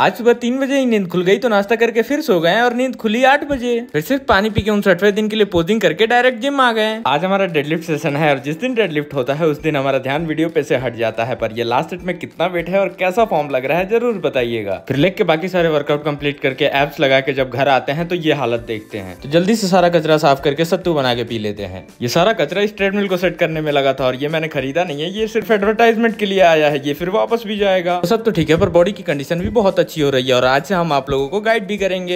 आज सुबह तीन बजे ही नींद खुल गई तो नाश्ता करके फिर सो गए और नींद खुली आठ बजे फिर सिर्फ पानी पी के सठवे दिन के लिए पोजिंग करके डायरेक्ट जिम आ गए आज हमारा डेडलिफ्ट सेशन है और जिस दिन डेडलिफ्ट होता है उस दिन हमारा ध्यान वीडियो पे से हट जाता है पर ये लास्ट सेट में कितना वेट है और कैसा फॉर्म लग रहा है जरूर बताइएगा फिर लेके के बाकी सारे वर्कआउट कम्प्लीट करके एप्स लगा के जब घर आते हैं तो ये हालत देखते हैं तो जल्दी से सारा कचरा साफ करके सत्तू बना के पी लेते हैं ये सारा कचरा इस ट्रेडमिल को सेट करने में लगा था और ये मैंने खरीदा नहीं है ये सिर्फ एडवर्टाइजमेंट के लिए आया है ये फिर वापस भी जाएगा तो सब तो ठीक है पर बॉडी की कंडीशन भी बहुत अच्छी हो रही है और आज से हम आप लोगों को गाइड भी करेंगे